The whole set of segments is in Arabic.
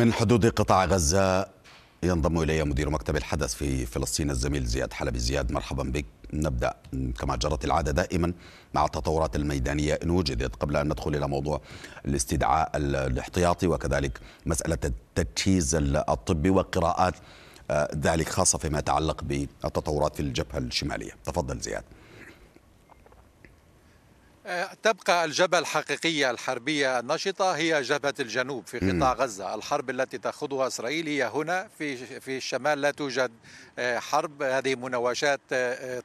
من حدود قطاع غزة ينضم إلي مدير مكتب الحدث في فلسطين الزميل زياد حلبي زياد مرحبا بك نبدأ كما جرت العادة دائما مع التطورات الميدانية إن وجدت قبل أن ندخل إلى موضوع الاستدعاء الاحتياطي وكذلك مسألة التجهيز الطبي وقراءات آه، ذلك خاصة فيما يتعلق بالتطورات في الجبهة الشمالية تفضل زياد تبقى الجبهة الحقيقية الحربية النشطة هي جبهة الجنوب في قطاع غزة الحرب التي تخوضها إسرائيل هي هنا في في الشمال لا توجد آه، حرب هذه مناوشات آه،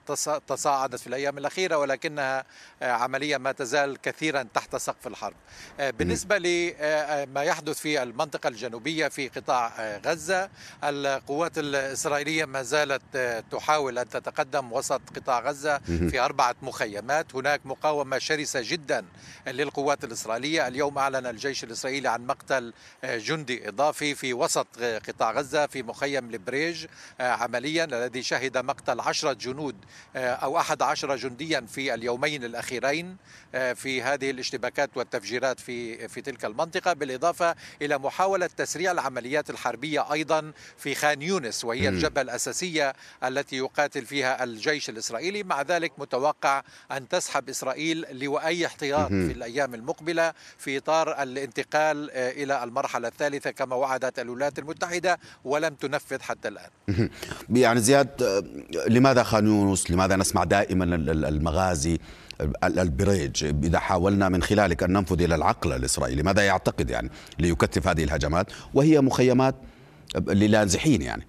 تصاعدت في الأيام الأخيرة ولكنها آه، عملية ما تزال كثيرا تحت سقف الحرب بالنسبة لما يحدث في المنطقة الجنوبية في قطاع غزة القوات الإسرائيلية ما زالت تحاول أن تتقدم وسط قطاع غزة في أربعة مخيمات هناك مقاومة شرسة جدا للقوات الإسرائيلية اليوم أعلن الجيش الإسرائيلي عن مقتل آه، جندي إضافي في وسط آه، قطاع غزة في مخيم لبريج آه، عمليا الذي شهد مقتل عشرة جنود أو أحد عشر جنديا في اليومين الأخيرين في هذه الاشتباكات والتفجيرات في في تلك المنطقة بالإضافة إلى محاولة تسريع العمليات الحربية أيضا في خان يونس وهي الجبهة الأساسية التي يقاتل فيها الجيش الإسرائيلي مع ذلك متوقع أن تسحب إسرائيل لواي احتياط في الايام المقبله في اطار الانتقال آه، الى المرحله الثالثه كما وعدت الولايات المتحده ولم تنفذ حتى الان. يعني زياد آه، لماذا خان يونس؟ لماذا نسمع دائما المغازي البريج اذا حاولنا من خلالك ان ننفذ الى العقل الاسرائيلي، ماذا يعتقد يعني ليكثف هذه الهجمات وهي مخيمات آه، للانزحين يعني؟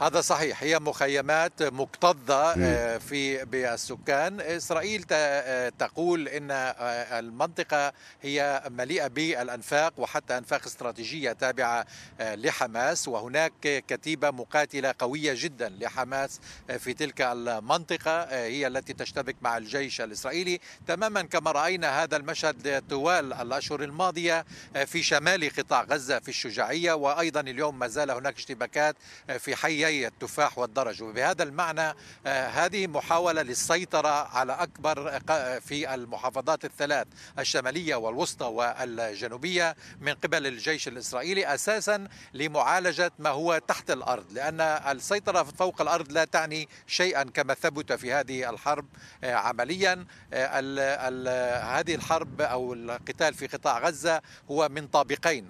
هذا صحيح هي مخيمات مكتظة آه، في بالسكان إسرائيل آه، تقول إن آه، المنطقة هي مليئة بالأنفاق وحتى أنفاق استراتيجية تابعة لحماس وهناك كتيبة مقاتلة قوية جدا لحماس في تلك المنطقة هي التي تشتبك مع الجيش الإسرائيلي تماما كما رأينا هذا المشهد طوال الأشهر الماضية في شمال قطاع غزة في الشجاعية وأيضا اليوم ما زال هناك اشتباكات في حي بيي التفاح والدرج وبهذا المعنى آه، هذه محاولة للسيطرة على أكبر في المحافظات الثلاث الشمالية والوسطى والجنوبية من قبل الجيش الإسرائيلي أساسا لمعالجة ما هو تحت الأرض لأن السيطرة فوق الأرض لا تعني شيئا كما ثبت في هذه الحرب آه، عمليا آه، هذه الحرب أو القتال في قطاع غزة هو من طابقين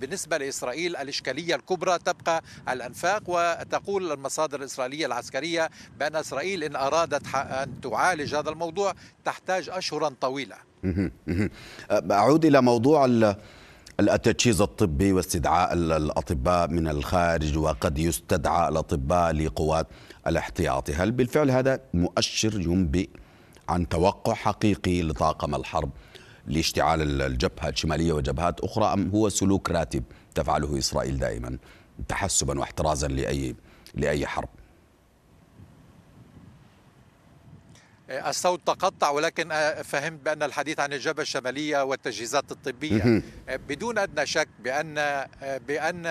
بالنسبة لإسرائيل الإشكالية الكبرى تبقى الأنفاق و وتقول المصادر الإسرائيلية العسكرية بأن إسرائيل إن أرادت أن تعالج هذا الموضوع تحتاج أشهرا طويلة أه، أعود إلى موضوع التجهيز الطبي واستدعاء الأطباء من الخارج وقد يستدعى الأطباء لقوات الاحتياطي هل بالفعل هذا مؤشر ينبئ عن توقع حقيقي لطاقم الحرب لاشتعال الجبهة الشمالية وجبهات أخرى أم هو سلوك راتب تفعله إسرائيل دائما؟ تحسبا واحترازا لاي لاي حرب الصوت تقطع ولكن آه، فهمت بأن الحديث عن الجبهة الشمالية والتجهيزات الطبية آه، بدون أدنى شك بأن آه، بأن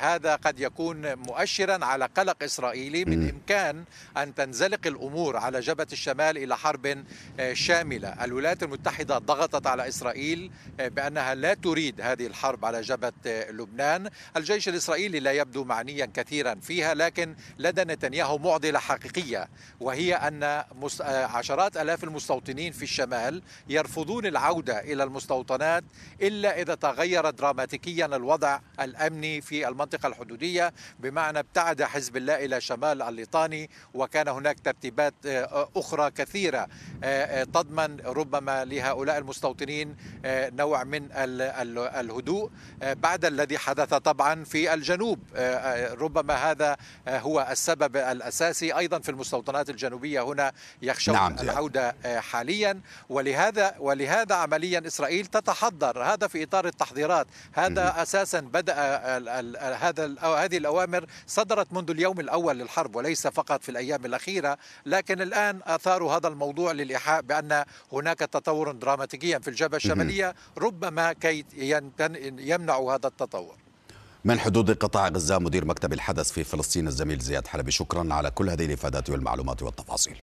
هذا قد يكون مؤشرا على قلق إسرائيلي من إمكان أن تنزلق الأمور على جبهة الشمال إلى حرب شاملة الولايات المتحدة ضغطت على إسرائيل بأنها لا تريد هذه الحرب على جبهة لبنان الجيش الإسرائيلي لا يبدو معنيا كثيرا فيها لكن لدى نتنياهو معضلة حقيقية وهي أن عشرات الاف المستوطنين في الشمال يرفضون العوده الى المستوطنات الا اذا تغير دراماتيكيا الوضع الامني في المنطقه الحدوديه بمعنى ابتعد حزب الله الى شمال الليطاني وكان هناك ترتيبات آه، آه، اخرى كثيره آه، تضمن ربما لهؤلاء المستوطنين نوع من الهدوء بعد الذي حدث طبعا في الجنوب ربما هذا هو السبب الاساسي ايضا في المستوطنات الجنوبيه هنا يخشون نعم العوده آه، حاليا ولهذا ولهذا عمليا اسرائيل تتحضر هذا في اطار التحضيرات هذا اساسا بدا آه، هذا هذه الاوامر صدرت منذ اليوم الاول للحرب وليس فقط في الايام الاخيره لكن الان اثار هذا الموضوع للايحاء بان هناك تطور دراماتيكيا في الجبهه الشماليه ربما كي يمنع هذا التطور من حدود قطاع غزة مدير مكتب الحدث في فلسطين الزميل زياد حلبي شكرا على كل هذه الإفادات والمعلومات والتفاصيل